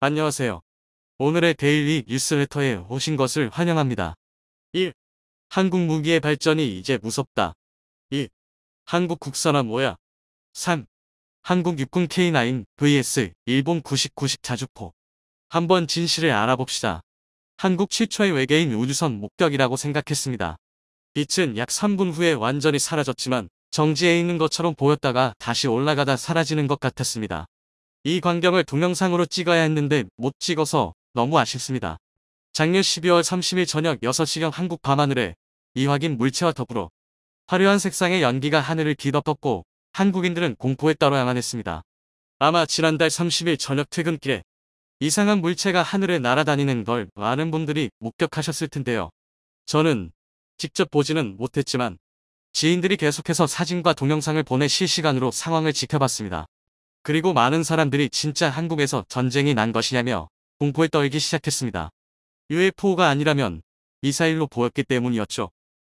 안녕하세요. 오늘의 데일리 뉴스레터에 오신 것을 환영합니다. 1. 한국 무기의 발전이 이제 무섭다. 2. 한국 국산화 뭐야? 3. 한국 육군 K9 vs 일본 9090 자주포. 한번 진실을 알아봅시다. 한국 최초의 외계인 우주선 목격이라고 생각했습니다. 빛은 약 3분 후에 완전히 사라졌지만 정지해 있는 것처럼 보였다가 다시 올라가다 사라지는 것 같았습니다. 이 광경을 동영상으로 찍어야 했는데 못 찍어서 너무 아쉽습니다. 작년 12월 30일 저녁 6시경 한국 밤하늘에 이확인 물체와 더불어 화려한 색상의 연기가 하늘을 뒤덮었고 한국인들은 공포에 따로양안했습니다 아마 지난달 30일 저녁 퇴근길에 이상한 물체가 하늘에 날아다니는 걸 많은 분들이 목격하셨을 텐데요. 저는 직접 보지는 못했지만 지인들이 계속해서 사진과 동영상을 보내 실시간으로 상황을 지켜봤습니다. 그리고 많은 사람들이 진짜 한국에서 전쟁이 난 것이냐며 공포에 떨기 시작했습니다. UFO가 아니라면 미사일로 보였기 때문이었죠.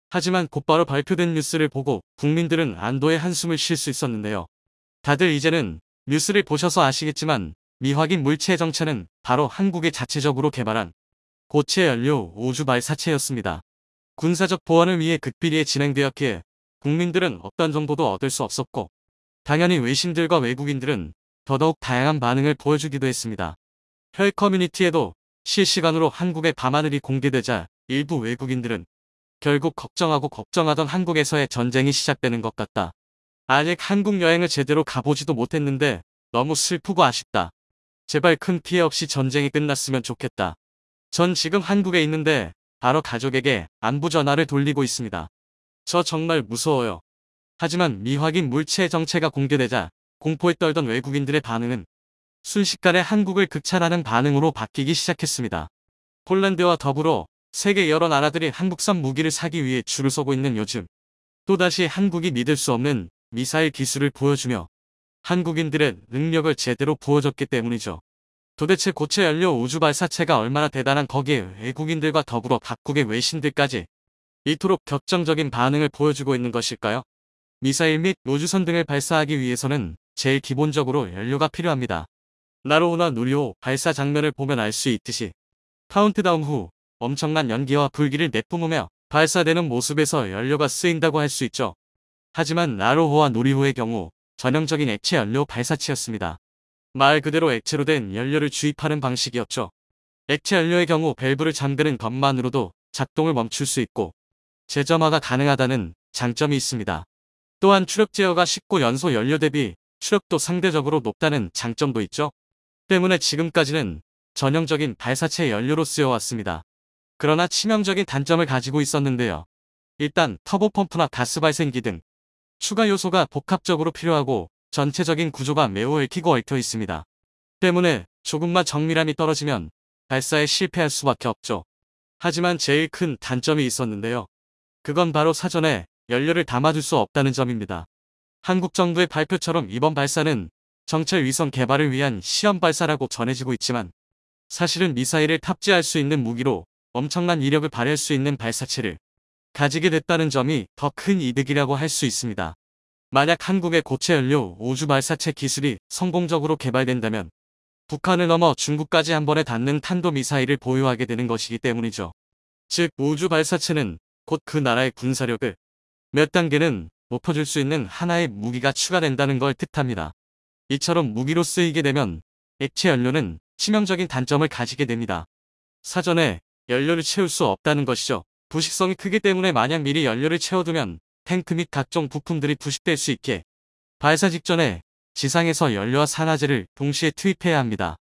하지만 곧바로 발표된 뉴스를 보고 국민들은 안도의 한숨을 쉴 수 있었는데요. 다들 이제는 뉴스를 보셔서 아시겠지만 미확인 물체 정체는 바로 한국이 자체적으로 개발한 고체 연료 우주 발사체였습니다. 군사적 보안을 위해 극비리에 진행되었기에 국민들은 어떤 정보도 얻을 수 없었고 당연히 외신들과 외국인들은 더더욱 다양한 반응을 보여주기도 했습니다. 혈 커뮤니티에도 실시간으로 한국의 밤하늘이 공개되자 일부 외국인들은 결국 걱정하고 걱정하던 한국에서의 전쟁이 시작되는 것 같다. 아직 한국 여행을 제대로 가보지도 못했는데 너무 슬프고 아쉽다. 제발 큰 피해 없이 전쟁이 끝났으면 좋겠다. 전 지금 한국에 있는데 바로 가족에게 안부 전화를 돌리고 있습니다. 저 정말 무서워요. 하지만 미확인 물체 의 정체가 공개되자 공포에 떨던 외국인들의 반응은 순식간에 한국을 극찬하는 반응으로 바뀌기 시작했습니다. 폴란드와 더불어 세계 여러 나라들이 한국산 무기를 사기 위해 줄을 서고 있는 요즘 또다시 한국이 믿을 수 없는 미사일 기술을 보여주며 한국인들의 능력을 제대로 보여줬기 때문이죠. 도대체 고체 연료 우주 발사체가 얼마나 대단한 거기에 외국인들과 더불어 각국의 외신들까지 이토록 격정적인 반응을 보여주고 있는 것일까요? 미사일 및 우주선 등을 발사하기 위해서는 제일 기본적으로 연료가 필요합니다. 나로우나 누리호 발사 장면을 보면 알 수 있듯이 카운트다운 후 엄청난 연기와 불기를 내뿜으며 발사되는 모습에서 연료가 쓰인다고 할 수 있죠. 하지만 나로호와 누리호의 경우 전형적인 액체 연료 발사치였습니다. 말 그대로 액체로 된 연료를 주입하는 방식이었죠. 액체 연료의 경우 밸브를 잠그는 것만으로도 작동을 멈출 수 있고 재점화가 가능하다는 장점이 있습니다. 또한 추력 제어가 쉽고 연소 연료 대비 추력도 상대적으로 높다는 장점도 있죠. 때문에 지금까지는 전형적인 발사체 연료로 쓰여왔습니다. 그러나 치명적인 단점을 가지고 있었는데요. 일단 터보펌프나 가스 발생기 등 추가 요소가 복합적으로 필요하고 전체적인 구조가 매우 얽히고 얽혀 있습니다. 때문에 조금만 정밀함이 떨어지면 발사에 실패할 수밖에 없죠. 하지만 제일 큰 단점이 있었는데요. 그건 바로 사전에 연료를 담아둘 수 없다는 점입니다. 한국 정부의 발표처럼 이번 발사는 정찰 위성 개발을 위한 시험 발사라고 전해지고 있지만 사실은 미사일을 탑재할 수 있는 무기로 엄청난 이력을 발휘할 수 있는 발사체를 가지게 됐다는 점이 더 큰 이득이라고 할 수 있습니다. 만약 한국의 고체 연료 우주 발사체 기술이 성공적으로 개발된다면 북한을 넘어 중국까지 한 번에 닿는 탄도미사일을 보유하게 되는 것이기 때문이죠. 즉 우주 발사체는 곧 그 나라의 군사력을 몇 단계는 높여줄 수 있는 하나의 무기가 추가된다는 걸 뜻합니다. 이처럼 무기로 쓰이게 되면 액체 연료는 치명적인 단점을 가지게 됩니다. 사전에 연료를 채울 수 없다는 것이죠. 부식성이 크기 때문에 만약 미리 연료를 채워두면 탱크 및 각종 부품들이 부식될 수 있게 발사 직전에 지상에서 연료와 산화제를 동시에 투입해야 합니다.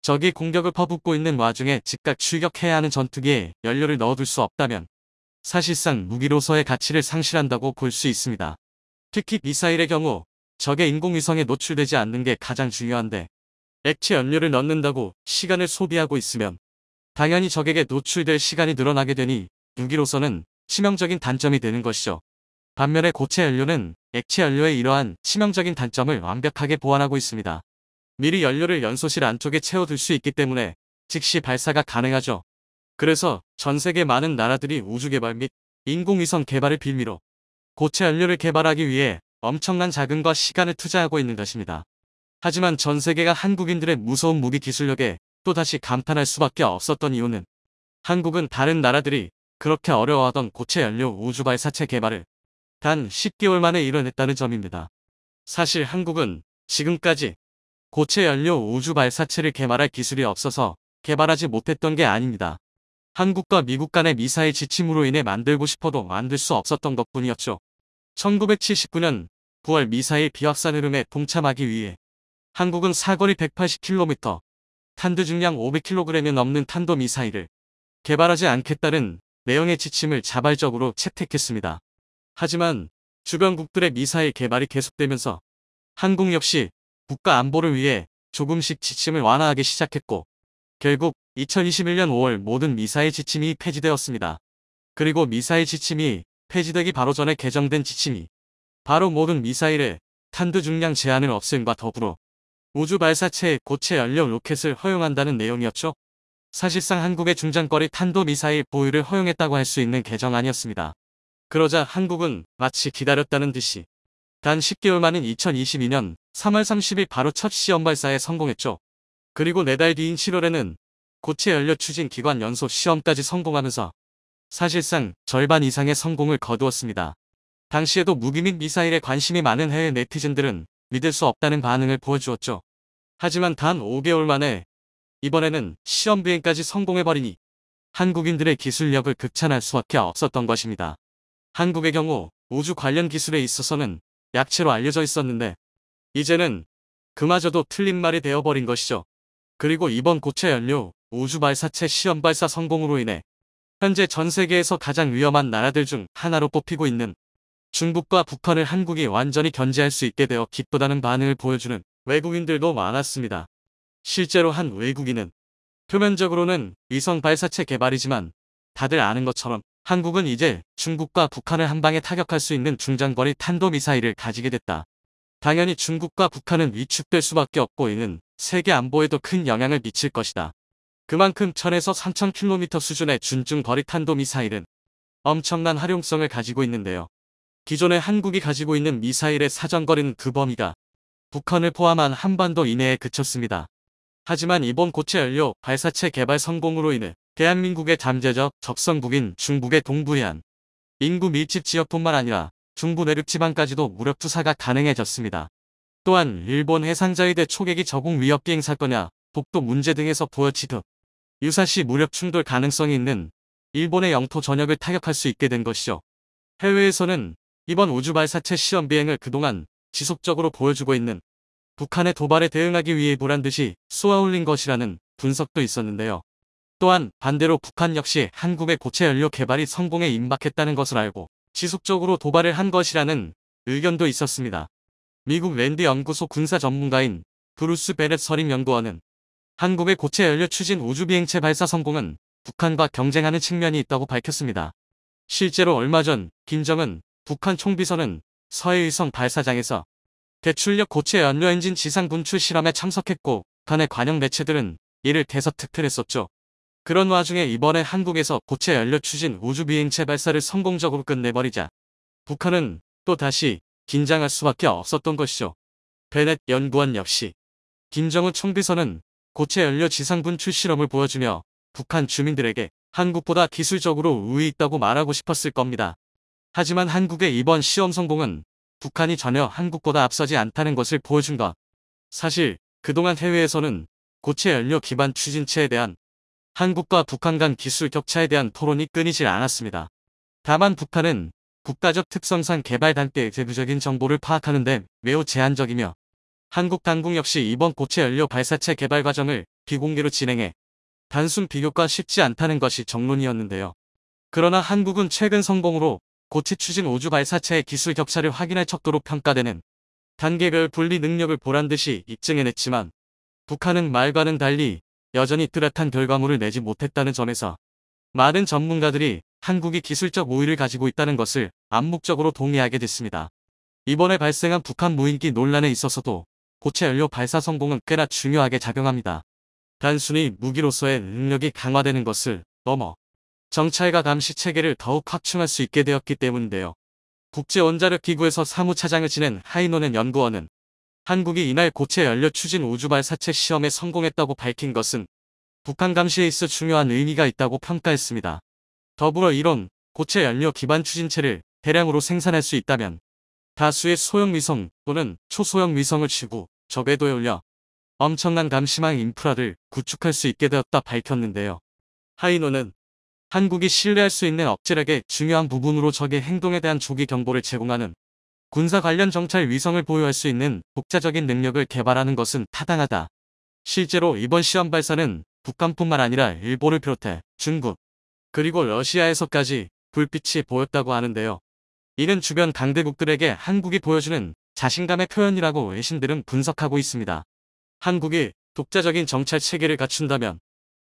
적이 공격을 퍼붓고 있는 와중에 즉각 출격해야 하는 전투기에 연료를 넣어둘 수 없다면 사실상 무기로서의 가치를 상실한다고 볼 수 있습니다. 특히 미사일의 경우 적의 인공위성에 노출되지 않는 게 가장 중요한데 액체 연료를 넣는다고 시간을 소비하고 있으면 당연히 적에게 노출될 시간이 늘어나게 되니 무기로서는 치명적인 단점이 되는 것이죠. 반면에 고체 연료는 액체 연료의 이러한 치명적인 단점을 완벽하게 보완하고 있습니다. 미리 연료를 연소실 안쪽에 채워둘 수 있기 때문에 즉시 발사가 가능하죠. 그래서 전 세계 많은 나라들이 우주개발 및 인공위성 개발을 빌미로 고체 연료를 개발하기 위해 엄청난 자금과 시간을 투자하고 있는 것입니다. 하지만 전 세계가 한국인들의 무서운 무기 기술력에 또다시 감탄할 수밖에 없었던 이유는 한국은 다른 나라들이 그렇게 어려워하던 고체 연료 우주 발사체 개발을 단 10개월 만에 이뤄냈다는 점입니다. 사실 한국은 지금까지 고체 연료 우주 발사체를 개발할 기술이 없어서 개발하지 못했던 게 아닙니다. 한국과 미국 간의 미사일 지침으로 인해 만들고 싶어도 만들 수 없었던 것뿐이었죠. 1979년 9월 미사일 비확산 흐름에 동참하기 위해 한국은 사거리 180km, 탄두 중량 500kg이 넘는 탄도 미사일을 개발하지 않겠다는 내용의 지침을 자발적으로 채택했습니다. 하지만 주변국들의 미사일 개발이 계속되면서 한국 역시 국가 안보를 위해 조금씩 지침을 완화하기 시작했고 결국 2021년 5월 모든 미사일 지침이 폐지되었습니다. 그리고 미사일 지침이 폐지되기 바로 전에 개정된 지침이 바로 모든 미사일의 탄두 중량 제한을 없음과 더불어 우주 발사체의 고체 연료 로켓을 허용한다는 내용이었죠. 사실상 한국의 중장거리 탄도 미사일 보유를 허용했다고 할 수 있는 개정안이었습니다. 그러자 한국은 마치 기다렸다는 듯이 단 10개월 만인 2022년 3월 30일 바로 첫 시험 발사에 성공했죠. 그리고 네 달 뒤인 7월에는 고체 연료 추진 기관 연소 시험까지 성공하면서 사실상 절반 이상의 성공을 거두었습니다. 당시에도 무기 및 미사일에 관심이 많은 해외 네티즌들은 믿을 수 없다는 반응을 보여주었죠. 하지만 단 5개월 만에 이번에는 시험 비행까지 성공해버리니 한국인들의 기술력을 극찬할 수밖에 없었던 것입니다. 한국의 경우 우주 관련 기술에 있어서는 약체로 알려져 있었는데 이제는 그마저도 틀린 말이 되어버린 것이죠. 그리고 이번 고체 연료 우주발사체 시험 발사 성공으로 인해 현재 전 세계에서 가장 위험한 나라들 중 하나로 뽑히고 있는 중국과 북한을 한국이 완전히 견제할 수 있게 되어 기쁘다는 반응을 보여주는 외국인들도 많았습니다. 실제로 한 외국인은 표면적으로는 위성 발사체 개발이지만 다들 아는 것처럼 한국은 이제 중국과 북한을 한방에 타격할 수 있는 중장거리 탄도미사일을 가지게 됐다. 당연히 중국과 북한은 위축될 수밖에 없고 이는 세계 안보에도 큰 영향을 미칠 것이다. 그만큼 1000에서 3000km 수준의 준중 거리 탄도 미사일은 엄청난 활용성을 가지고 있는데요. 기존의 한국이 가지고 있는 미사일의 사정거리는 그 범위가 북한을 포함한 한반도 이내에 그쳤습니다. 하지만 이번 고체 연료 발사체 개발 성공으로 인해 대한민국의 잠재적 적성국인 중국의 동부해안 인구 밀집 지역뿐만 아니라 중부 내륙 지방까지도 무력 투사가 가능해졌습니다. 또한 일본 해상자위대 초계기 저공 위협 비행 사건이나 독도 문제 등에서 보여지듯 유사시 무력 충돌 가능성이 있는 일본의 영토 전역을 타격할 수 있게 된 것이죠. 해외에서는 이번 우주발사체 시험 비행을 그동안 지속적으로 보여주고 있는 북한의 도발에 대응하기 위해 보란듯이 쏘아올린 것이라는 분석도 있었는데요. 또한 반대로 북한 역시 한국의 고체 연료 개발이 성공에 임박했다는 것을 알고 지속적으로 도발을 한 것이라는 의견도 있었습니다. 미국 랜드 연구소 군사 전문가인 브루스 베렛 서림 연구원은 한국의 고체 연료 추진 우주비행체 발사 성공은 북한과 경쟁하는 측면이 있다고 밝혔습니다. 실제로 얼마 전 김정은 북한 총비서는 서해위성 발사장에서 대출력 고체 연료 엔진 지상 분출 실험에 참석했고 북한의 관영 매체들은 이를 대서 특필했었죠. 그런 와중에 이번에 한국에서 고체 연료 추진 우주비행체 발사를 성공적으로 끝내버리자 북한은 또다시 긴장할 수밖에 없었던 것이죠. 베넷 연구원 역시 김정은 총비서는 고체 연료 지상군 출시험을 보여주며 북한 주민들에게 한국보다 기술적으로 우위 있다고 말하고 싶었을 겁니다. 하지만 한국의 이번 시험 성공은 북한이 전혀 한국보다 앞서지 않다는 것을 보여준 것. 사실 그동안 해외에서는 고체 연료 기반 추진체에 대한 한국과 북한 간 기술 격차에 대한 토론이 끊이질 않았습니다. 다만 북한은 국가적 특성상 개발 단계의 대부적인 정보를 파악하는 데 매우 제한적이며 한국 당국 역시 이번 고체 연료 발사체 개발 과정을 비공개로 진행해 단순 비교과 쉽지 않다는 것이 정론이었는데요. 그러나 한국은 최근 성공으로 고체 추진 우주 발사체의 기술 격차를 확인할 척도로 평가되는 단계별 분리 능력을 보란듯이 입증해냈지만 북한은 말과는 달리 여전히 뚜렷한 결과물을 내지 못했다는 점에서 많은 전문가들이 한국이 기술적 우위를 가지고 있다는 것을 암묵적으로 동의하게 됐습니다. 이번에 발생한 북한 무인기 논란에 있어서도 고체 연료 발사 성공은 꽤나 중요하게 작용합니다. 단순히 무기로서의 능력이 강화되는 것을 넘어 정찰과 감시 체계를 더욱 확충할 수 있게 되었기 때문인데요. 국제원자력기구에서 사무차장을 지낸 하이노넨 연구원은 한국이 이날 고체 연료 추진 우주발사체 시험에 성공했다고 밝힌 것은 북한 감시에 있어 중요한 의미가 있다고 평가했습니다. 더불어 이런 고체 연료 기반 추진체를 대량으로 생산할 수 있다면 다수의 소형 위성 또는 초소형 위성을 치고 적외도에 올려 엄청난 감시망 인프라를 구축할 수 있게 되었다 밝혔는데요. 하이노는 한국이 신뢰할 수 있는 억제력의 중요한 부분으로 적의 행동에 대한 조기 경보를 제공하는 군사 관련 정찰 위성을 보유할 수 있는 독자적인 능력을 개발하는 것은 타당하다. 실제로 이번 시험 발사는 북한뿐만 아니라 일본을 비롯해 중국 그리고 러시아에서까지 불빛이 보였다고 하는데요. 이는 주변 강대국들에게 한국이 보여주는 자신감의 표현이라고 외신들은 분석하고 있습니다. 한국이 독자적인 정찰 체계를 갖춘다면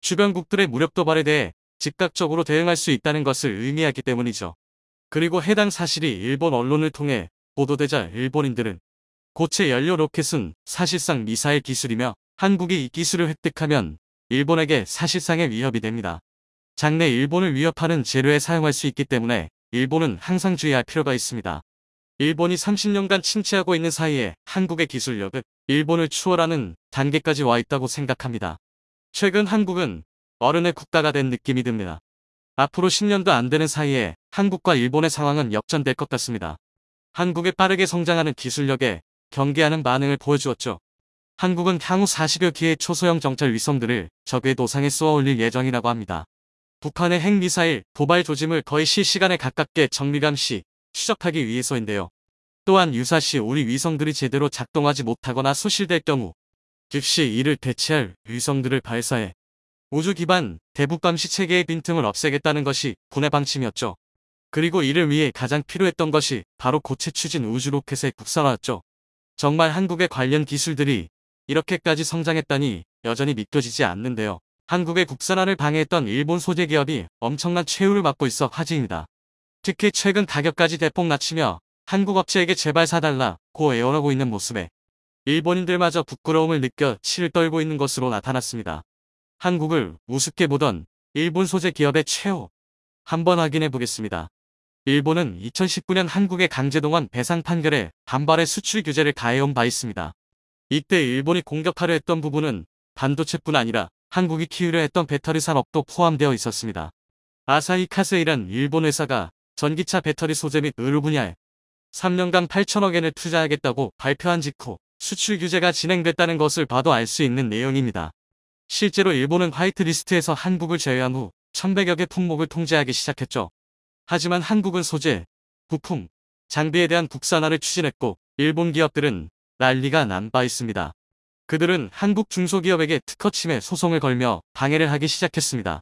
주변국들의 무력 도발에 대해 즉각적으로 대응할 수 있다는 것을 의미하기 때문이죠. 그리고 해당 사실이 일본 언론을 통해 보도되자 일본인들은 고체 연료 로켓은 사실상 미사일 기술이며 한국이 이 기술을 획득하면 일본에게 사실상의 위협이 됩니다. 장래 일본을 위협하는 재료에 사용할 수 있기 때문에 일본은 항상 주의할 필요가 있습니다. 일본이 30년간 침체하고 있는 사이에 한국의 기술력은 일본을 추월하는 단계까지 와 있다고 생각합니다. 최근 한국은 어른의 국가가 된 느낌이 듭니다. 앞으로 10년도 안 되는 사이에 한국과 일본의 상황은 역전될 것 같습니다. 한국의 빠르게 성장하는 기술력에 경계하는 반응을 보여주었죠. 한국은 향후 40여 기의 초소형 정찰 위성들을 적의 도상에 쏘아올릴 예정이라고 합니다. 북한의 핵미사일 도발 조짐을 거의 실시간에 가깝게 정밀감시, 추적하기 위해서인데요. 또한 유사시 우리 위성들이 제대로 작동하지 못하거나 소실될 경우 즉시 이를 대체할 위성들을 발사해 우주 기반 대북감시 체계의 빈틈을 없애겠다는 것이 군의 방침이었죠. 그리고 이를 위해 가장 필요했던 것이 바로 고체 추진 우주 로켓의 국산화였죠. 정말 한국의 관련 기술들이 이렇게까지 성장했다니 여전히 믿겨지지 않는데요. 한국의 국산화를 방해했던 일본 소재 기업이 엄청난 최후를 맞고 있어 화제입니다. 특히 최근 가격까지 대폭 낮추며 한국 업체에게 제발 사달라고 애원하고 있는 모습에 일본인들마저 부끄러움을 느껴 치를 떨고 있는 것으로 나타났습니다. 한국을 우습게 보던 일본 소재 기업의 최후 한번 확인해 보겠습니다. 일본은 2019년 한국의 강제동원 배상 판결에 반발해 수출 규제를 가해온 바 있습니다. 이때 일본이 공격하려 했던 부분은 반도체뿐 아니라 한국이 키우려 했던 배터리 산업도 포함되어 있었습니다. 아사히 카세이란 일본 회사가 전기차 배터리 소재 및 의료 분야에 3년간 8천억 엔을 투자하겠다고 발표한 직후 수출 규제가 진행됐다는 것을 봐도 알 수 있는 내용입니다. 실제로 일본은 화이트리스트에서 한국을 제외한 후 1100여 개 품목을 통제하기 시작했죠. 하지만 한국은 소재, 부품, 장비에 대한 국산화를 추진했고 일본 기업들은 난리가 난 바 있습니다. 그들은 한국 중소기업에게 특허침해 소송을 걸며 방해를 하기 시작했습니다.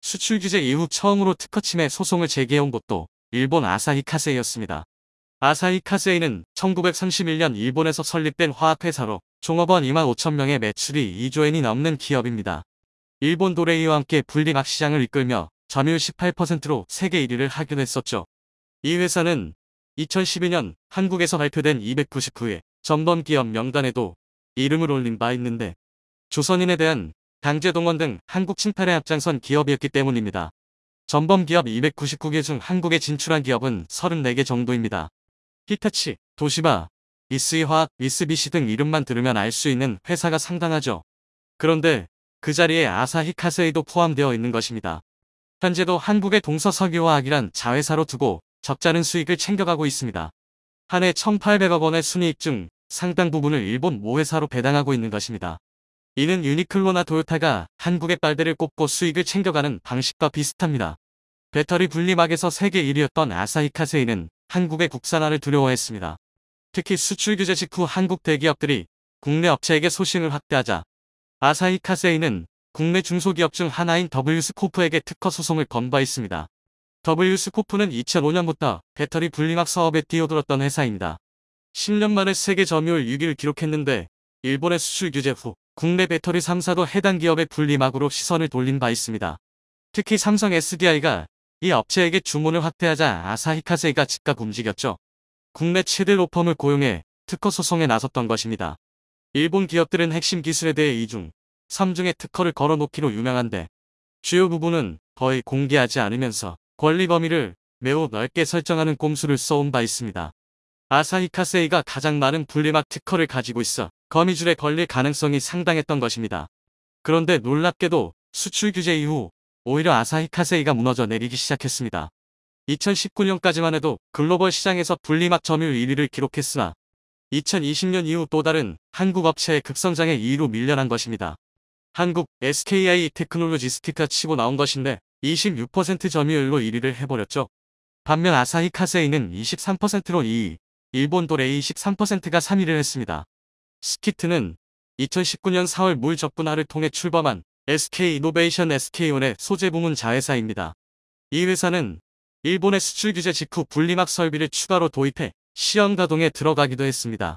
수출 규제 이후 처음으로 특허침해 소송을 제기해온 곳도 일본 아사히 카세이였습니다. 아사히 카세이는 1931년 일본에서 설립된 화학회사로 종업원 2만 5천 명의 매출이 2조엔이 넘는 기업입니다. 일본 도레이와 함께 분리막 시장을 이끌며 점유율 18%로 세계 1위를 하기도 했었죠. 이 회사는 2012년 한국에서 발표된 299회 전번 기업 명단에도 이름을 올린 바 있는데 조선인에 대한 강제 동원 등 한국 침탈에 앞장선 기업이었기 때문입니다. 전범 기업 299개 중 한국에 진출한 기업은 34개 정도입니다. 히타치, 도시바, 미스이화학, 미쓰비시등 이름만 들으면 알 수 있는 회사가 상당하죠. 그런데 그 자리에 아사히카세이도 포함되어 있는 것입니다. 현재도 한국의 동서석유화학이란 자회사로 두고 적잖은 수익을 챙겨가고 있습니다. 한해 1,800억 원의 순이익 중 상당 부분을 일본 모회사로 배당하고 있는 것입니다. 이는 유니클로나 도요타가 한국의 빨대를 꼽고 수익을 챙겨가는 방식과 비슷합니다. 배터리 분리막에서 세계 1위였던 아사히카세이는 한국의 국산화를 두려워했습니다. 특히 수출 규제 직후 한국 대기업들이 국내 업체에게 소싱을 확대하자 아사히카세이는 국내 중소기업 중 하나인 w 블스코프에게 특허 소송을 건바했습니다. W스코프는 2005년부터 배터리 분리막 사업에 뛰어들었던 회사입니다. 10년 만에 세계 점유율 6위를 기록했는데 일본의 수출 규제 후 국내 배터리 3사도 해당 기업의 분리막으로 시선을 돌린 바 있습니다. 특히 삼성 SDI가 이 업체에게 주문을 확대하자 아사히카세이가 즉각 움직였죠. 국내 최대 로펌을 고용해 특허 소송에 나섰던 것입니다. 일본 기업들은 핵심 기술에 대해 2중, 3중의 특허를 걸어놓기로 유명한데 주요 부분은 거의 공개하지 않으면서 권리 범위를 매우 넓게 설정하는 꼼수를 써온 바 있습니다. 아사히 카세이가 가장 많은 분리막 특허를 가지고 있어 거미줄에 걸릴 가능성이 상당했던 것입니다. 그런데 놀랍게도 수출 규제 이후 오히려 아사히 카세이가 무너져 내리기 시작했습니다. 2019년까지만 해도 글로벌 시장에서 분리막 점유율 1위를 기록했으나 2020년 이후 또 다른 한국 업체의 급성장에 2위로 밀려난 것입니다. 한국 SKI 테크놀로지스티카 치고 나온 것인데 26% 점유율로 1위를 해버렸죠. 반면 아사히 카세이는 23%로 2위, 일본 도레이 2 3가 3위를 했습니다. 스키트는 2019년 4월 물 접근화를 통해 출범한 SK 이노베이션 SK온의 소재 부문 자회사입니다. 이 회사는 일본의 수출 규제 직후 분리막 설비를 추가로 도입해 시험 가동에 들어가기도 했습니다.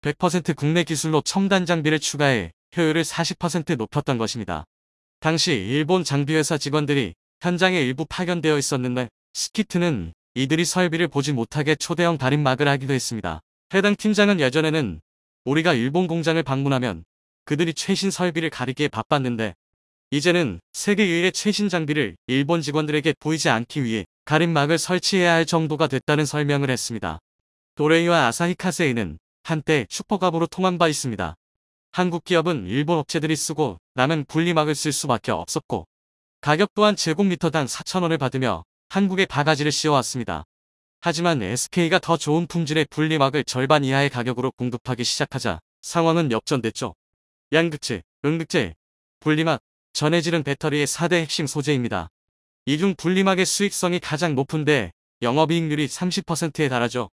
100% 국내 기술로 첨단 장비를 추가해 효율을 40% 높였던 것입니다. 당시 일본 장비회사 직원들이 현장에 일부 파견되어 있었는데 스키트는 이들이 설비를 보지 못하게 초대형 달인막을 하기도 했습니다. 해당 팀장은 예전에는 우리가 일본 공장을 방문하면 그들이 최신 설비를 가리기에 바빴는데 이제는 세계 유일의 최신 장비를 일본 직원들에게 보이지 않기 위해 가림막을 설치해야 할 정도가 됐다는 설명을 했습니다. 도레이와 아사히 카세이는 한때 슈퍼갑으로 통한 바 있습니다. 한국 기업은 일본 업체들이 쓰고 남은 분리막을 쓸 수밖에 없었고 가격 또한 제곱미터당 4천원을 받으며 한국의 바가지를 씌워왔습니다. 하지만 SK가 더 좋은 품질의 분리막을 절반 이하의 가격으로 공급하기 시작하자 상황은 역전됐죠. 양극재, 음극재, 분리막, 전해질은 배터리의 4대 핵심 소재입니다. 이 중 분리막의 수익성이 가장 높은데 영업이익률이 30%에 달하죠.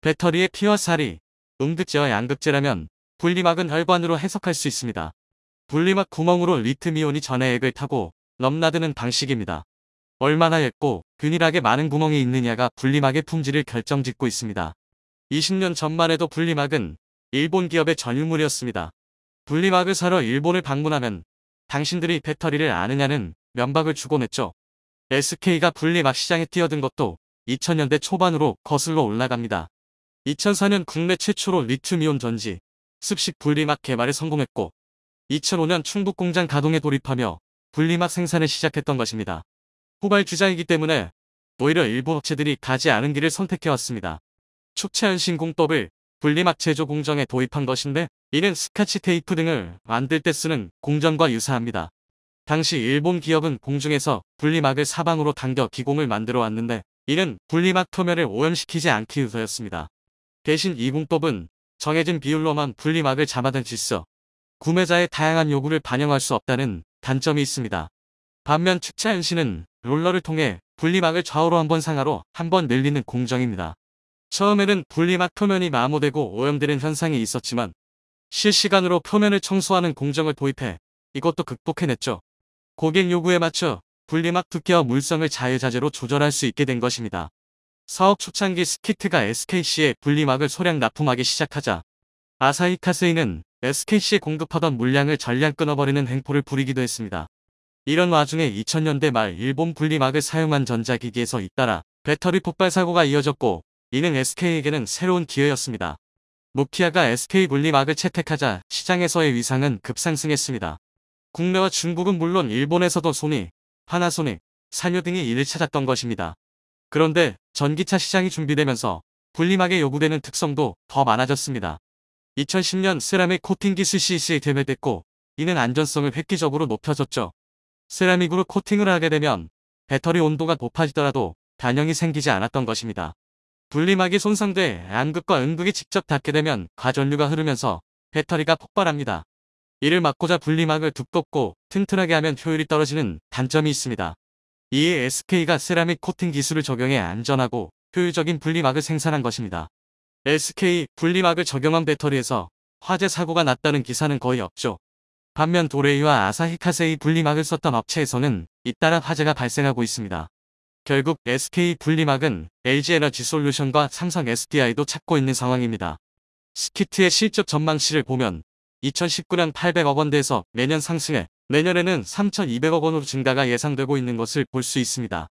배터리의 피와 살이 음극재와 양극재라면 분리막은 혈관으로 해석할 수 있습니다. 분리막 구멍으로 리튬이온이 전해액을 타고 넘나드는 방식입니다. 얼마나 엷고 균일하게 많은 구멍이 있느냐가 분리막의 품질을 결정짓고 있습니다. 20년 전만 해도 분리막은 일본 기업의 전유물이었습니다. 분리막을 사러 일본을 방문하면 당신들이 배터리를 아느냐는 면박을 주곤 했죠. SK가 분리막 시장에 뛰어든 것도 2000년대 초반으로 거슬러 올라갑니다. 2004년 국내 최초로 리튬이온 전지, 습식 분리막 개발에 성공했고 2005년 충북 공장 가동에 돌입하며 분리막 생산을 시작했던 것입니다. 후발주자이기 때문에 오히려 일부 업체들이 가지 않은 길을 선택해왔습니다. 축체현 신공법을 분리막 제조 공정에 도입한 것인데 이는 스카치 테이프 등을 만들 때 쓰는 공정과 유사합니다. 당시 일본 기업은 공중에서 분리막을 사방으로 당겨 기공을 만들어 왔는데 이는 분리막 표면을 오염시키지 않기 위해서였습니다. 대신 이 공법은 정해진 비율로만 분리막을 잡아당질 수 구매자의 다양한 요구를 반영할 수 없다는 단점이 있습니다. 반면 축차연신은 롤러를 통해 분리막을 좌우로 한 번 상하로 한 번 늘리는 공정입니다. 처음에는 분리막 표면이 마모되고 오염되는 현상이 있었지만 실시간으로 표면을 청소하는 공정을 도입해 이것도 극복해냈죠. 고객 요구에 맞춰 분리막 두께와 물성을 자유자재로 조절할 수 있게 된 것입니다. 사업 초창기 스키트가 SKC에 분리막을 소량 납품하기 시작하자 아사히 카세이는 SKC 공급하던 물량을 전량 끊어버리는 행포를 부리기도 했습니다. 이런 와중에 2000년대 말 일본 분리막을 사용한 전자기기에서 잇따라 배터리 폭발 사고가 이어졌고 이는 SK에게는 새로운 기회였습니다. 무키아가 SK 분리막을 채택하자 시장에서의 위상은 급상승했습니다. 국내와 중국은 물론 일본에서도 소니, 파나소닉, 산요 등이 이를 찾았던 것입니다. 그런데 전기차 시장이 준비되면서 분리막에 요구되는 특성도 더 많아졌습니다. 2010년 세라믹 코팅기술 CEC에 대매됐고 이는 안전성을 획기적으로 높여줬죠. 세라믹으로 코팅을 하게 되면 배터리 온도가 높아지더라도 단형이 생기지 않았던 것입니다. 분리막이 손상돼 양극과 음극이 직접 닿게 되면 가전류가 흐르면서 배터리가 폭발합니다. 이를 막고자 분리막을 두껍고 튼튼하게 하면 효율이 떨어지는 단점이 있습니다. 이에 SK가 세라믹 코팅 기술을 적용해 안전하고 효율적인 분리막을 생산한 것입니다. SK 분리막을 적용한 배터리에서 화재 사고가 났다는 기사는 거의 없죠. 반면 도레이와 아사히카세이 분리막을 썼던 업체에서는 잇따라 화재가 발생하고 있습니다. 결국 SK 분리막은 LG에너지 솔루션과 삼성 SDI도 찾고 있는 상황입니다. 스키트의 실적 전망치를 보면 2019년 800억 원대에서 매년 상승해 내년에는 3,200억 원으로 증가가 예상되고 있는 것을 볼 수 있습니다.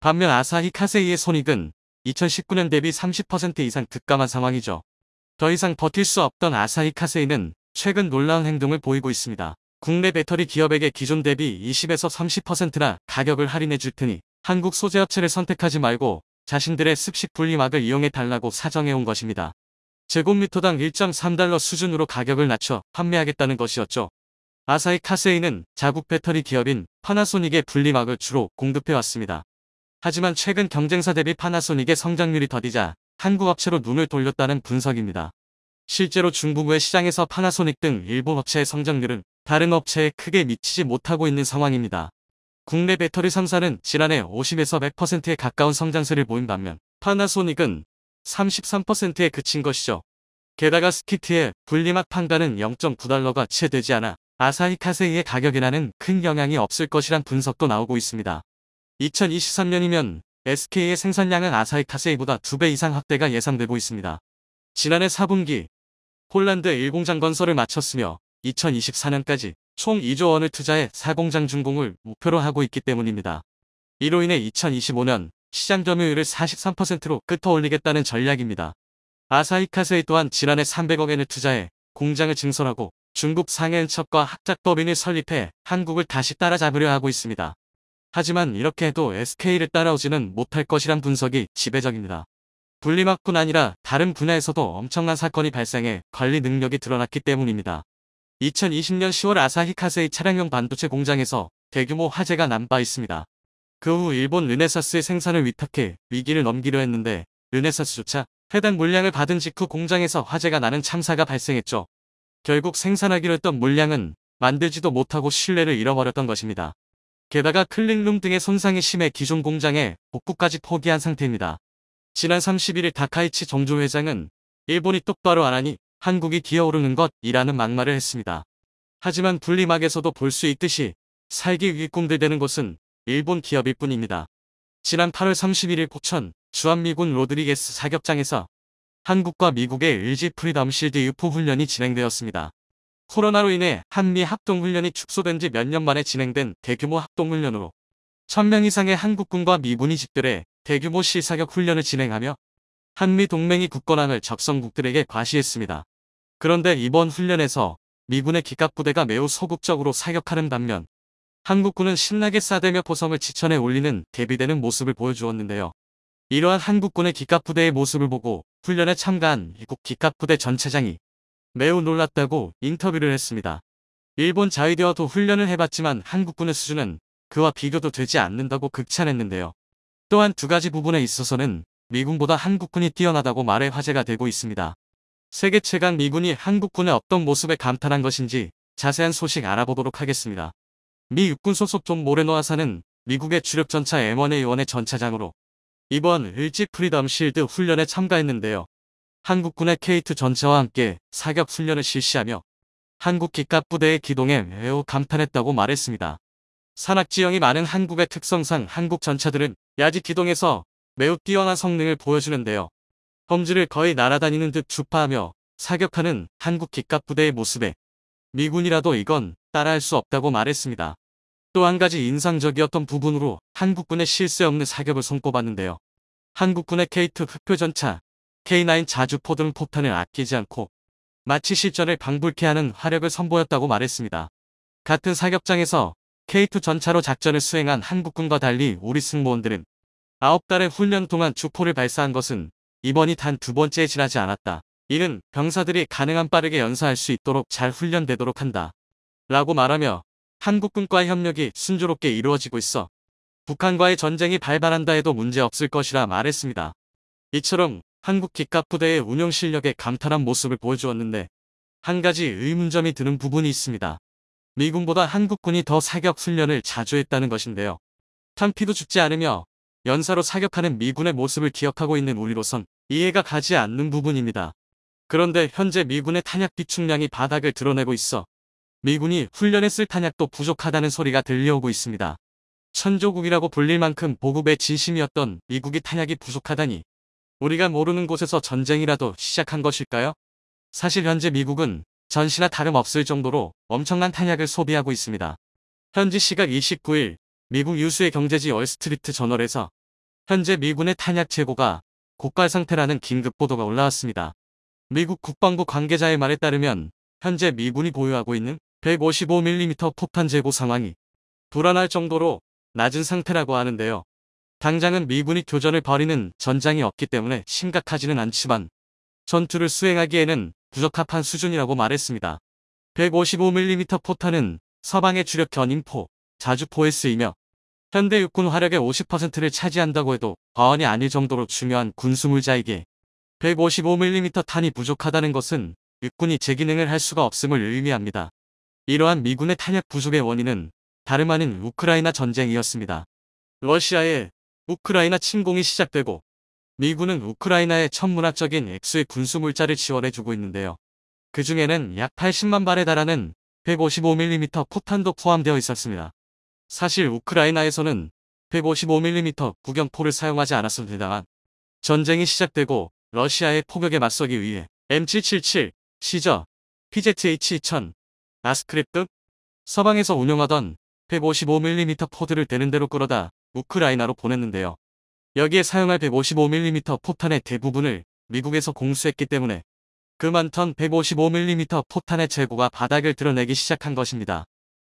반면 아사히카세이의 손익은 2019년 대비 30% 이상 급감한 상황이죠. 더 이상 버틸 수 없던 아사히 카세이는 최근 놀라운 행동을 보이고 있습니다. 국내 배터리 기업에게 기존 대비 20에서 30%나 가격을 할인해 줄 테니 한국 소재 업체를 선택하지 말고 자신들의 습식 분리막을 이용해 달라고 사정해 온 것입니다. 제곱미터당 1.3달러 수준으로 가격을 낮춰 판매하겠다는 것이었죠. 아사히 카세이는 자국 배터리 기업인 파나소닉의 분리막을 주로 공급해 왔습니다. 하지만 최근 경쟁사 대비 파나소닉의 성장률이 더디자 한국 업체로 눈을 돌렸다는 분석입니다. 실제로 중국 외 시장에서 파나소닉 등 일본 업체의 성장률은 다른 업체에 크게 미치지 못하고 있는 상황입니다. 국내 배터리 3사는 지난해 50에서 100%에 가까운 성장세를 보인 반면 파나소닉은 33%에 그친 것이죠. 게다가 스키트의 분리막 판가는 0.9달러가 채 되지 않아 아사히 카세이의 가격이라는큰 영향이 없을 것이란 분석도 나오고 있습니다. 2023년이면 SK의 생산량은 아사히 카세이보다 2배 이상 확대가 예상되고 있습니다. 지난해 4분기 폴란드 1공장 건설을 마쳤으며 2024년까지 총 2조 원을 투자해 4공장 준공을 목표로 하고 있기 때문입니다. 이로 인해 2025년 시장 점유율을 43%로 끄트올리겠다는 전략입니다. 아사히 카세이 또한 지난해 300억 엔을 투자해 공장을 증설하고 중국 상해은첩과 합작법인을 설립해 한국을 다시 따라잡으려 하고 있습니다. 하지만 이렇게 해도 SK를 따라오지는 못할 것이란 분석이 지배적입니다. 분리막뿐 아니라 다른 분야에서도 엄청난 사건이 발생해 관리 능력이 드러났기 때문입니다. 2020년 10월 아사히 카세이 차량용 반도체 공장에서 대규모 화재가 난 바 있습니다. 그 후 일본 르네사스의 생산을 위탁해 위기를 넘기려 했는데 르네사스조차 해당 물량을 받은 직후 공장에서 화재가 나는 참사가 발생했죠. 결국 생산하기로 했던 물량은 만들지도 못하고 신뢰를 잃어버렸던 것입니다. 게다가 클릭룸 등의 손상이 심해 기존 공장에 복구까지 포기한 상태입니다. 지난 31일 다카이치 정조 회장은 일본이 똑바로 안 하니 한국이 기어오르는 것이라는 막말을 했습니다. 하지만 분리막에서도 볼 수 있듯이 살기 위기꿈들되는 곳은 일본 기업일 뿐입니다. 지난 8월 31일 포천 주한미군 로드리게스 사격장에서 한국과 미국의 LG 프리덤실드 유포 훈련이 진행되었습니다. 코로나로 인해 한미 합동훈련이 축소된 지 몇 년 만에 진행된 대규모 합동훈련으로 1000명 이상의 한국군과 미군이 집들해 대규모 시사격 훈련을 진행하며 한미 동맹이 굳건함을 적성국들에게 과시했습니다. 그런데 이번 훈련에서 미군의 기갑부대가 매우 소극적으로 사격하는 반면 한국군은 신나게 싸대며 포성을 지천에 올리는 대비되는 모습을 보여주었는데요. 이러한 한국군의 기갑부대의 모습을 보고 훈련에 참가한 미국 기갑부대 전체장이 매우 놀랐다고 인터뷰를 했습니다. 일본 자위대와도 훈련을 해봤지만 한국군의 수준은 그와 비교도 되지 않는다고 극찬했는데요. 또한 두 가지 부분에 있어서는 미군보다 한국군이 뛰어나다고 말해 화제가 되고 있습니다. 세계 최강 미군이 한국군의 어떤 모습에 감탄한 것인지 자세한 소식 알아보도록 하겠습니다. 미 육군 소속 존 모레노 아사는 미국의 주력전차 M1A1의 전차장으로 이번 일찍 프리덤 실드 훈련에 참가했는데요. 한국군의 K2 전차와 함께 사격 훈련을 실시하며 한국 기갑 부대의 기동에 매우 감탄했다고 말했습니다. 산악지형이 많은 한국의 특성상 한국 전차들은 야지 기동에서 매우 뛰어난 성능을 보여주는데요. 범지를 거의 날아다니는 듯 주파하며 사격하는 한국 기갑 부대의 모습에 미군이라도 이건 따라할 수 없다고 말했습니다. 또 한 가지 인상적이었던 부분으로 한국군의 실세 없는 사격을 손꼽았는데요. 한국군의 K2 흑표 전차 K9 자주포 등 폭탄을 아끼지 않고 마치 실전을 방불케 하는 화력을 선보였다고 말했습니다. 같은 사격장에서 K2 전차로 작전을 수행한 한국군과 달리 우리 승무원들은 9달의 훈련 동안 주포를 발사한 것은 이번이 단 두 번째에 지나지 않았다. 이는 병사들이 가능한 빠르게 연사할 수 있도록 잘 훈련되도록 한다. 라고 말하며 한국군과의 협력이 순조롭게 이루어지고 있어 북한과의 전쟁이 발발한다 해도 문제없을 것이라 말했습니다. 이처럼 한국 기가 부대의 운영 실력에 감탄한 모습을 보여주었는데 한 가지 의문점이 드는 부분이 있습니다. 미군보다 한국군이 더 사격 훈련을 자주 했다는 것인데요. 탄피도 죽지 않으며 연사로 사격하는 미군의 모습을 기억하고 있는 우리로선 이해가 가지 않는 부분입니다. 그런데 현재 미군의 탄약 비축량이 바닥을 드러내고 있어 미군이 훈련에 쓸 탄약도 부족하다는 소리가 들려오고 있습니다. 천조국이라고 불릴 만큼 보급의 진심이었던 미국이 탄약이 부족하다니 우리가 모르는 곳에서 전쟁이라도 시작한 것일까요? 사실 현재 미국은 전시나 다름없을 정도로 엄청난 탄약을 소비하고 있습니다. 현지 시각 29일 미국 유수의 경제지 얼스트리트 저널에서 현재 미군의 탄약 재고가 고갈 상태라는 긴급 보도가 올라왔습니다. 미국 국방부 관계자의 말에 따르면 현재 미군이 보유하고 있는 155mm 폭탄 재고 상황이 불안할 정도로 낮은 상태라고 하는데요. 당장은 미군이 교전을 벌이는 전장이 없기 때문에 심각하지는 않지만 전투를 수행하기에는 부적합한 수준이라고 말했습니다. 155mm 포탄은 서방의 주력 견인포, 자주포에 쓰이며 현대 육군 화력의 50%를 차지한다고 해도 과언이 아닐 정도로 중요한 군수물자이기에 155mm 탄이 부족하다는 것은 육군이 재기능을 할 수가 없음을 의미합니다. 이러한 미군의 탄약 부족의 원인은 다름 아닌 우크라이나 전쟁이었습니다. 러시아의 우크라이나 침공이 시작되고 미군은 우크라이나의 천문학적인 액수의 군수 물자를 지원해주고 있는데요. 그 중에는 약 80만 발에 달하는 155mm 포탄도 포함되어 있었습니다. 사실 우크라이나에서는 155mm 구경포를 사용하지 않았습니다 전쟁이 시작되고 러시아의 폭격에 맞서기 위해 M777, 시저, PZH-2000, 아스크립 등 서방에서 운영하던 155mm 포드를 되는 대로 끌어다 우크라이나로 보냈는데요. 여기에 사용할 155mm 포탄의 대부분을 미국에서 공수했기 때문에 그 많던 155mm 포탄의 재고가 바닥을 드러내기 시작한 것입니다.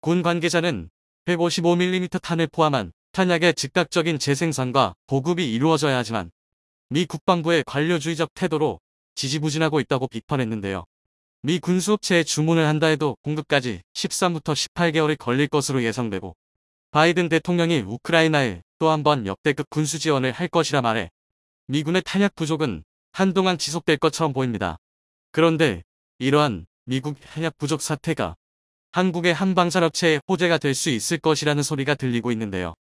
군 관계자는 155mm 탄을 포함한 탄약의 즉각적인 재생산과 보급이 이루어져야 하지만 미 국방부의 관료주의적 태도로 지지부진하고 있다고 비판했는데요. 미 군수업체에 주문을 한다 해도 공급까지 13부터 18개월이 걸릴 것으로 예상되고 바이든 대통령이 우크라이나에 또 한 번 역대급 군수 지원을 할 것이라 말해 미군의 탄약 부족은 한동안 지속될 것처럼 보입니다. 그런데 이러한 미국 탄약 부족 사태가 한국의 한방산업체에 호재가 될 수 있을 것이라는 소리가 들리고 있는데요.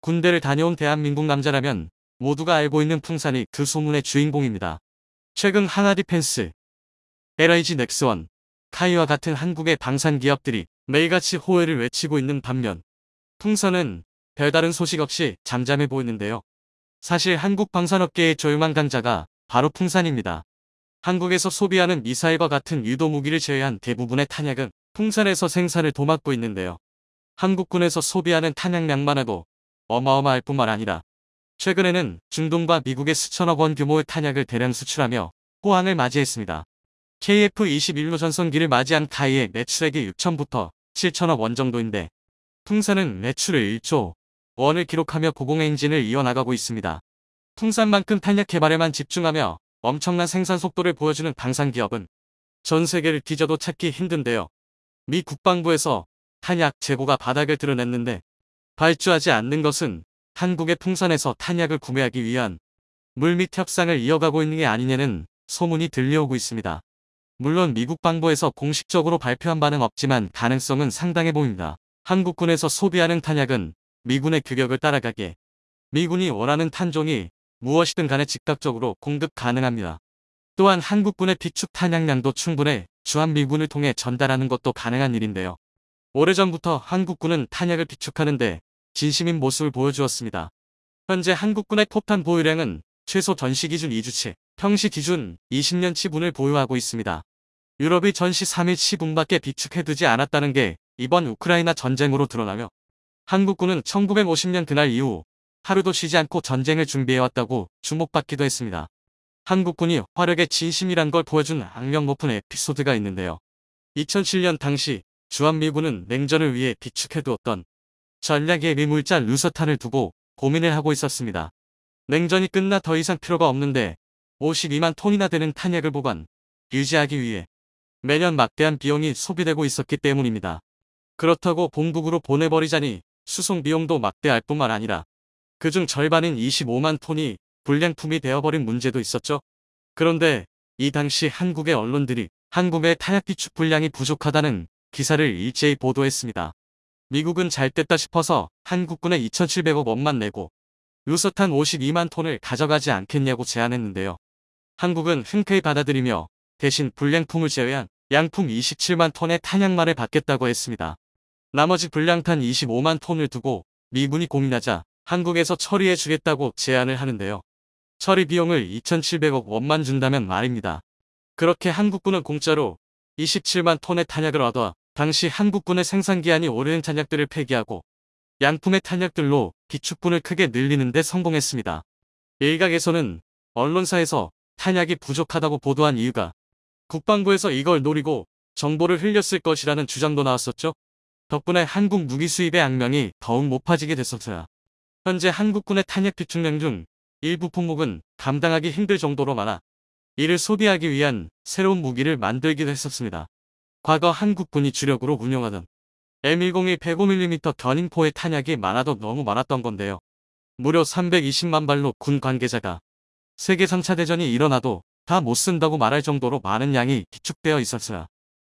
군대를 다녀온 대한민국 남자라면 모두가 알고 있는 풍산이 그 소문의 주인공입니다. 최근 하나디펜스, LIG 넥스원, 카이와 같은 한국의 방산 기업들이 매일같이 호혜를 외치고 있는 반면 풍선은 별다른 소식 없이 잠잠해 보이는데요. 사실 한국 방산업계의 조용한 강자가 바로 풍산입니다. 한국에서 소비하는 미사일과 같은 유도 무기를 제외한 대부분의 탄약은 풍산에서 생산을 도맡고 있는데요. 한국군에서 소비하는 탄약량만 해도 어마어마할 뿐만 아니라 최근에는 중동과 미국의 수천억 원 규모의 탄약을 대량 수출하며 호황을 맞이했습니다. KF-21로 전성기를 맞이한 타이의 매출액이 6천부터 7천억 원 정도인데 풍산은 매출을 1조 원을 기록하며 고공 행진을 이어나가고 있습니다. 풍산만큼 탄약 개발에만 집중하며 엄청난 생산 속도를 보여주는 방산 기업은 전 세계를 뒤져도 찾기 힘든데요. 미 국방부에서 탄약 재고가 바닥을 드러냈는데 발주하지 않는 것은 한국의 풍산에서 탄약을 구매하기 위한 물밑 협상을 이어가고 있는 게 아니냐는 소문이 들려오고 있습니다. 물론 미국 방부에서 공식적으로 발표한 바는 없지만 가능성은 상당해 보입니다. 한국군에서 소비하는 탄약은 미군의 규격을 따라가게 미군이 원하는 탄종이 무엇이든 간에 즉각적으로 공급 가능합니다. 또한 한국군의 비축 탄약량도 충분해 주한미군을 통해 전달하는 것도 가능한 일인데요. 오래전부터 한국군은 탄약을 비축하는데 진심인 모습을 보여주었습니다. 현재 한국군의 폭탄 보유량은 최소 전시 기준 2주치, 평시 기준 20년치분을 보유하고 있습니다. 유럽이 전시 3일치분밖에 비축해두지 않았다는 게 이번 우크라이나 전쟁으로 드러나며 한국군은 1950년 그날 이후 하루도 쉬지 않고 전쟁을 준비해왔다고 주목받기도 했습니다. 한국군이 화력의 진심이란 걸 보여준 악명 높은 에피소드가 있는데요. 2007년 당시 주한미군은 냉전을 위해 비축해두었던 전략의 미물자 루서탄을 두고 고민을 하고 있었습니다. 냉전이 끝나 더 이상 필요가 없는데 52만 톤이나 되는 탄약을 보관, 유지하기 위해 매년 막대한 비용이 소비되고 있었기 때문입니다. 그렇다고 본국으로 보내버리자니 수송 비용도 막대할 뿐만 아니라 그중 절반인 25만 톤이 불량품이 되어버린 문제도 있었죠. 그런데 이 당시 한국의 언론들이 한국의 탄약비축 분량이 부족하다는 기사를 일제히 보도했습니다. 미국은 잘 됐다 싶어서 한국군에 2,700억 원만 내고 루서탄 52만 톤을 가져가지 않겠냐고 제안했는데요. 한국은 흔쾌히 받아들이며 대신 불량품을 제외한 양품 27만 톤의 탄약만을 받겠다고 했습니다. 나머지 불량탄 25만 톤을 두고 미군이 고민하자 한국에서 처리해 주겠다고 제안을 하는데요. 처리 비용을 2,700억 원만 준다면 말입니다. 그렇게 한국군은 공짜로 27만 톤의 탄약을 얻어 당시 한국군의 생산기한이 오래된 탄약들을 폐기하고 양품의 탄약들로 기축군을 크게 늘리는 데 성공했습니다. 일각에서는 언론사에서 탄약이 부족하다고 보도한 이유가 국방부에서 이걸 노리고 정보를 흘렸을 것이라는 주장도 나왔었죠. 덕분에 한국 무기 수입의 악명이 더욱 높아지게 됐었어요. 현재 한국군의 탄약 비축량 중 일부 품목은 감당하기 힘들 정도로 많아 이를 소비하기 위한 새로운 무기를 만들기도 했었습니다. 과거 한국군이 주력으로 운영하던 M102 105mm 견인포의 탄약이 많아도 너무 많았던 건데요. 무려 320만 발로 군 관계자가 세계 3차 대전이 일어나도 다 못 쓴다고 말할 정도로 많은 양이 기축되어 있었어요.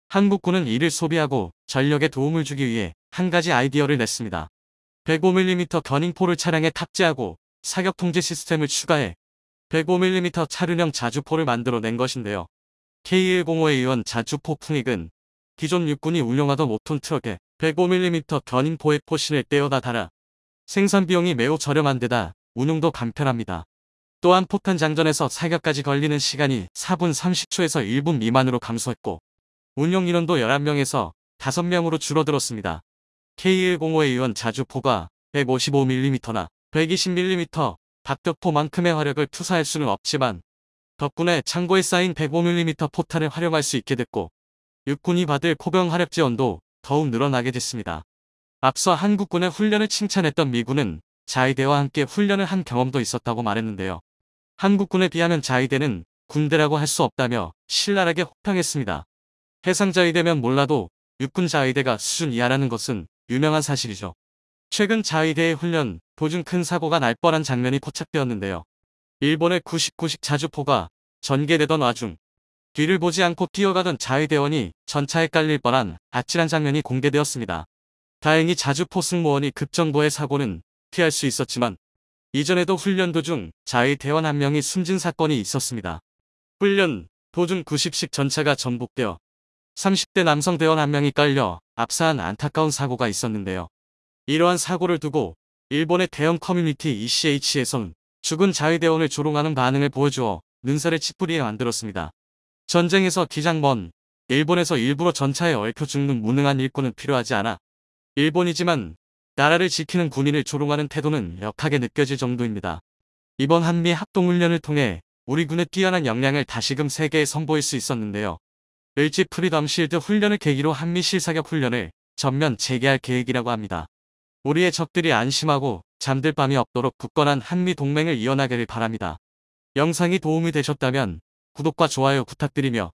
한국군은 이를 소비하고 전력에 도움을 주기 위해 한 가지 아이디어를 냈습니다. 105mm 견닝포를 차량에 탑재하고 사격 통제 시스템을 추가해 105mm 차륜형 자주포를 만들어낸 것인데요. K105의 의원 자주포 풍익은 기존 육군이 운영하던 5톤 트럭에 105mm 견인포의 포신을 떼어다 달아 생산 비용이 매우 저렴한 데다 운용도 간편합니다. 또한 폭탄 장전에서 사격까지 걸리는 시간이 4분 30초에서 1분 미만으로 감소했고 운영 인원도 11명에서 5명으로 줄어들었습니다. K105의 의원 자주포가 155mm나 120mm 박격포만큼의 화력을 투사할 수는 없지만 덕분에 창고에 쌓인 105mm 포탄을 활용할 수 있게 됐고 육군이 받을 포병 화력 지원도 더욱 늘어나게 됐습니다. 앞서 한국군의 훈련을 칭찬했던 미군은 자위대와 함께 훈련을 한 경험도 있었다고 말했는데요. 한국군에 비하면 자위대는 군대라고 할 수 없다며 신랄하게 혹평했습니다. 해상자위대면 몰라도 육군 자위대가 수준 이하라는 것은 유명한 사실이죠. 최근 자위대의 훈련, 도중 큰 사고가 날 뻔한 장면이 포착되었는데요. 일본의 99식 자주포가 전개되던 와중 뒤를 보지 않고 뛰어가던 자위대원이 전차에 깔릴 뻔한 아찔한 장면이 공개되었습니다. 다행히 자주포 승무원이 급정보의 사고는 피할 수 있었지만 이전에도 훈련 도중 자위대원 한 명이 숨진 사건이 있었습니다. 훈련 도중 90식 전차가 전복되어 30대 남성 대원 한 명이 깔려 압사한 안타까운 사고가 있었는데요. 이러한 사고를 두고 일본의 대형 커뮤니티 ECH에서는 죽은 자위대원을 조롱하는 반응을 보여주어 눈살을 찌푸리게 만들었습니다. 전쟁에서 기장 먼 일본에서 일부러 전차에 얽혀 죽는 무능한 일꾼은 필요하지 않아 일본이지만 나라를 지키는 군인을 조롱하는 태도는 역하게 느껴질 정도입니다. 이번 한미 합동훈련을 통해 우리 군의 뛰어난 역량을 다시금 세계에 선보일 수 있었는데요. 을지 프리덤 실드 훈련을 계기로 한미 실사격 훈련을 전면 재개할 계획이라고 합니다. 우리의 적들이 안심하고 잠들 밤이 없도록 굳건한 한미 동맹을 이어나가길 바랍니다. 영상이 도움이 되셨다면 구독과 좋아요 부탁드리며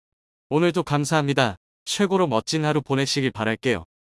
오늘도 감사합니다. 최고로 멋진 하루 보내시길 바랄게요.